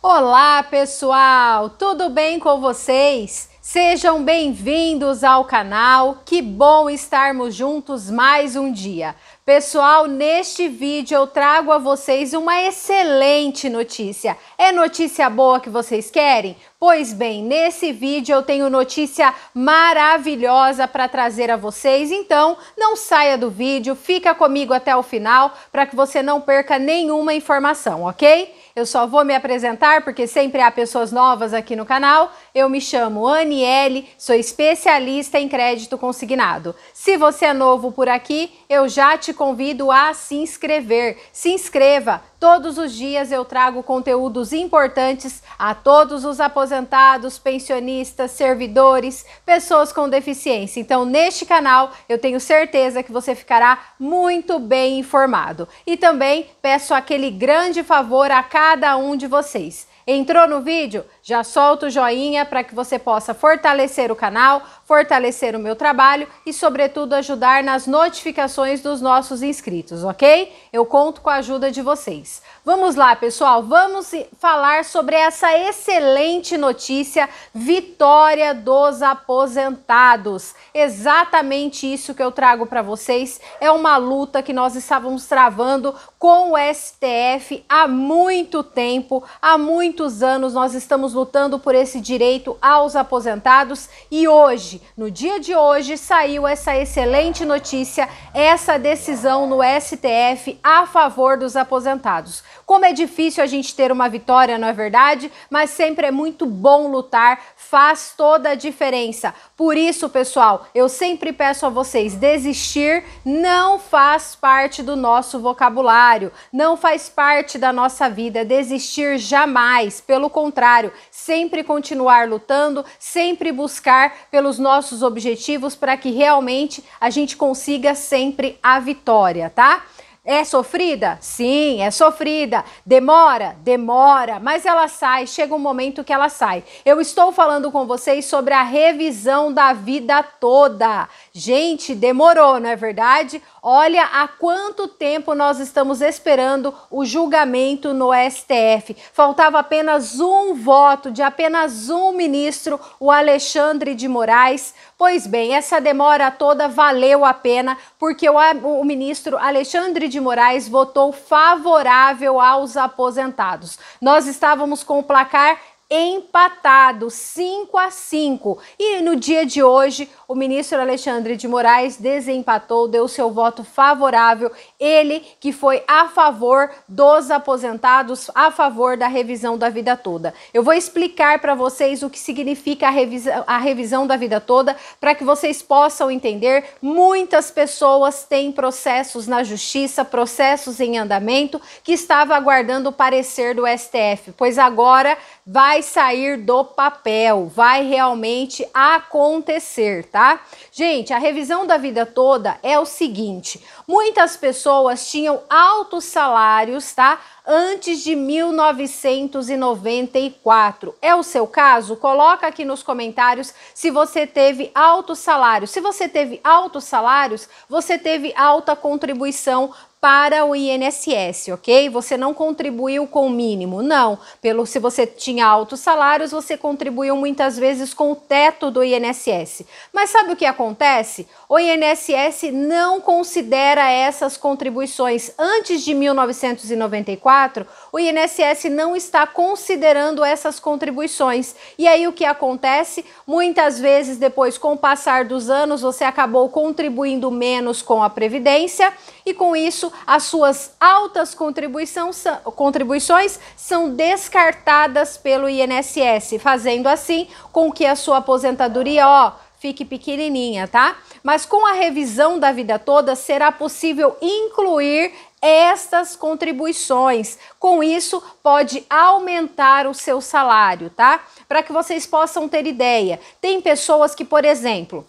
Olá, pessoal! Tudo bem com vocês? Sejam bem-vindos ao canal. Que bom estarmos juntos mais um dia. Pessoal, neste vídeo eu trago a vocês uma excelente notícia. É notícia boa que vocês querem? Pois bem, nesse vídeo eu tenho notícia maravilhosa para trazer a vocês, então não saia do vídeo, fica comigo até o final para que você não perca nenhuma informação, ok? Eu só vou me apresentar porque sempre há pessoas novas aqui no canal. Eu me chamo Aniele, sou especialista em crédito consignado. Se você é novo por aqui, eu já te convido a se inscrever. Se inscreva, Todos os dias eu trago conteúdos importantes a todos os aposentados, pensionistas, servidores, pessoas com deficiência. Então, neste canal, eu tenho certeza que você ficará muito bem informado. E também peço aquele grande favor a cada um de vocês. Entrou no vídeo? Já solta o joinha para que você possa fortalecer o canal, fortalecer o meu trabalho e, sobretudo, ajudar nas notificações dos nossos inscritos, ok? Eu conto com a ajuda de vocês. Vamos lá, pessoal, vamos falar sobre essa excelente notícia: vitória dos aposentados. Exatamente isso que eu trago para vocês. É uma luta que nós estávamos travando com o STF há muito tempo, há muitos anos. Nós estamos lutando por esse direito aos aposentados e hoje, no dia de hoje, saiu essa excelente notícia, essa decisão no STF a favor dos aposentados. Como é difícil a gente ter uma vitória, não é verdade? Mas sempre é muito bom lutar, faz toda a diferença. Por isso, pessoal, eu sempre peço a vocês: desistir não faz parte do nosso vocabulário, não faz parte da nossa vida. Desistir jamais, pelo contrário, sempre continuar lutando, sempre buscar pelos nossos objetivos para que realmente a gente consiga sempre a vitória, tá? É sofrida? Sim, é sofrida. Demora? Demora, mas ela sai, chega um momento que ela sai. Eu estou falando com vocês sobre a revisão da vida toda. Gente, demorou, não é verdade? Olha há quanto tempo nós estamos esperando o julgamento no STF. Faltava apenas um voto de apenas um ministro, o Alexandre de Moraes. Pois bem, essa demora toda valeu a pena, porque o, o ministro Alexandre de de Moraes votou favorável aos aposentados. Nós estávamos com o placar empatado 5 a 5. E no dia de hoje, o ministro Alexandre de Moraes desempatou, deu seu voto favorável, ele que foi a favor dos aposentados, a favor da revisão da vida toda. Eu vou explicar para vocês o que significa a, revisão, a revisão da vida toda para que vocês possam entender. Muitas pessoas têm processos na justiça, processos em andamento que estava aguardando o parecer do STF, pois agora vai vai sair do papel, vai realmente acontecer, tá? Gente, a revisão da vida toda é o seguinte: muitas pessoas tinham altos salários, tá? antes de 1994. É o seu caso? Coloca aqui nos comentários se você teve altos salários. Se você teve altos salários, você teve alta contribuição para o INSS, ok? Você não contribuiu com o mínimo, não. Pelo se você tinha altos salários, você contribuiu muitas vezes com o teto do INSS. Mas sabe o que acontece? O INSS não considera essas contribuições antes de 1994 2024, o INSS não está considerando essas contribuições. E aí o que acontece? Muitas vezes depois, com o passar dos anos, você acabou contribuindo menos com a Previdência e com isso as suas altas contribuições são descartadas pelo INSS, fazendo assim com que a sua aposentadoria, ó, fique pequenininha, tá? Mas com a revisão da vida toda será possível incluir estas contribuições. Com isso, pode aumentar o seu salário, tá? Para que vocês possam ter ideia, tem pessoas que, por exemplo,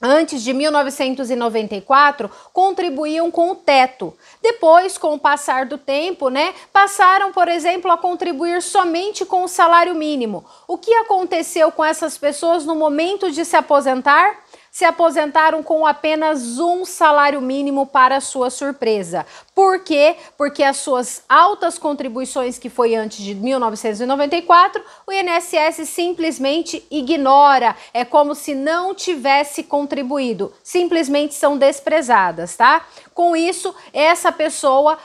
Antes de 1994, contribuíam com o teto. Depois, com o passar do tempo, né, passaram, por exemplo, a contribuir somente com o salário mínimo. O que aconteceu com essas pessoas no momento de se aposentar? se aposentaram com apenas um salário mínimo para sua surpresa, por quê? Porque as suas altas contribuições, que foi antes de 1994, o INSS simplesmente ignora. É como se não tivesse contribuído. Simplesmente são desprezadas, tá? Com isso, essa pessoa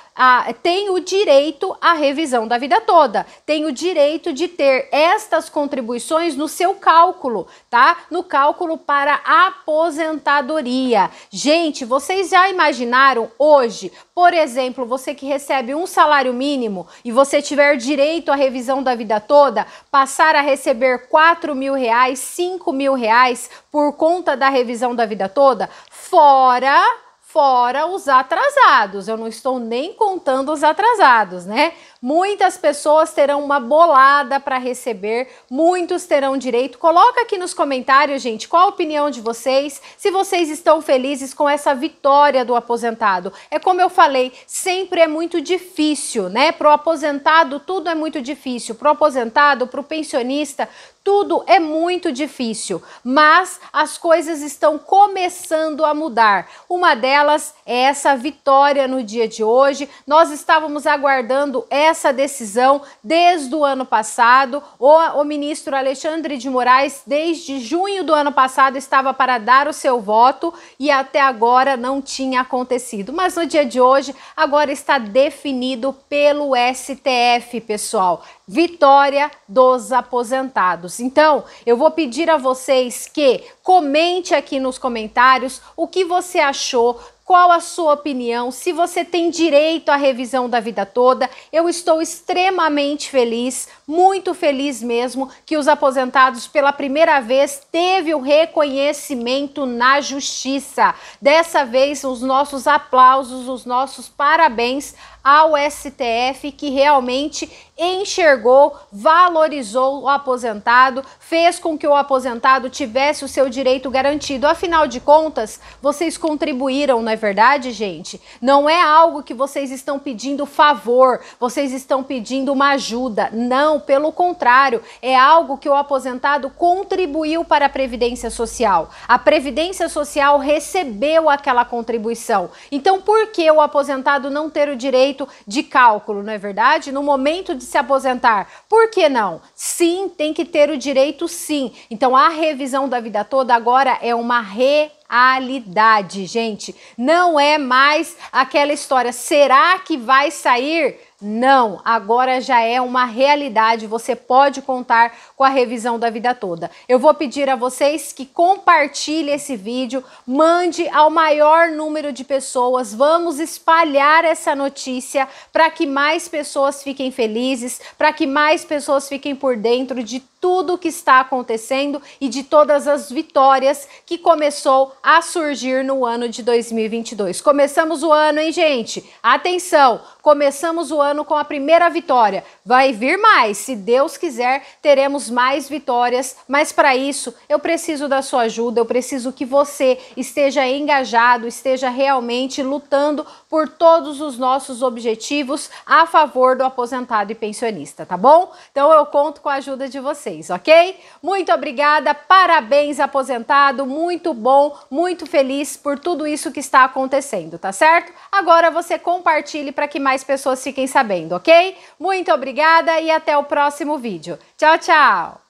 tem o direito à revisão da vida toda, tem o direito de ter estas contribuições no seu cálculo, tá? No cálculo para aposentadoria. Gente, vocês já imaginaram hoje, por exemplo, exemplo, você que recebe um salário mínimo e você tiver direito à revisão da vida toda, passar a receber 4 mil reais, 5 mil reais por conta da revisão da vida toda, fora fora os atrasados. Eu não estou nem contando os atrasados, né? Muitas pessoas terão uma bolada para receber, muitos terão direito. Coloca aqui nos comentários, gente, qual a opinião de vocês, se vocês estão felizes com essa vitória do aposentado. É como eu falei, sempre é muito difícil, né? Pro aposentado tudo é muito difícil, pro aposentado, pro pensionista, tudo é muito difícil, mas as coisas estão começando a mudar. Uma delas é essa vitória no dia de hoje. Nós estávamos aguardando essa essa decisão desde o ano passado. O, o ministro Alexandre de Moraes, desde junho do ano passado, estava para dar o seu voto e até agora não tinha acontecido. Mas no dia de hoje, agora está definido pelo STF, pessoal. Vitória dos aposentados. Então, eu vou pedir a vocês que comente aqui nos comentários o que você achou qual a sua opinião? Se você tem direito à revisão da vida toda, eu estou extremamente feliz, muito feliz mesmo, que os aposentados pela primeira vez teve o reconhecimento na justiça. Dessa vez, os nossos aplausos, os nossos parabéns ao STF, que realmente enxergou, valorizou o aposentado, fez com que o aposentado tivesse o seu direito garantido. Afinal de contas, vocês contribuíram, não é verdade, gente? Não é algo que vocês estão pedindo favor, vocês estão pedindo uma ajuda. Não, pelo contrário, é algo que o aposentado contribuiu para a Previdência Social. A Previdência Social recebeu aquela contribuição. Então, por que o aposentado não ter o direito direito de cálculo, não é verdade? No momento de se aposentar. Por que não? Sim, tem que ter o direito sim. Então a revisão da vida toda agora é uma revisão realidade, gente. Não é mais aquela história, será que vai sair? Não, agora já é uma realidade, você pode contar com a revisão da vida toda. Eu vou pedir a vocês que compartilhe esse vídeo, mande ao maior número de pessoas, vamos espalhar essa notícia para que mais pessoas fiquem felizes, para que mais pessoas fiquem por dentro de tudo o que está acontecendo e de todas as vitórias que começou a surgir no ano de 2022. Começamos o ano, hein, gente? Atenção, começamos o ano com a primeira vitória. Vai vir mais, se Deus quiser, teremos mais vitórias, mas para isso eu preciso da sua ajuda, eu preciso que você esteja engajado, esteja realmente lutando por todos os nossos objetivos a favor do aposentado e pensionista, tá bom? Então eu conto com a ajuda de você vocês, ok? Muito obrigada, parabéns aposentado, muito bom, muito feliz por tudo isso que está acontecendo, tá certo? Agora você compartilhe para que mais pessoas fiquem sabendo, ok? Muito obrigada e até o próximo vídeo. Tchau, tchau!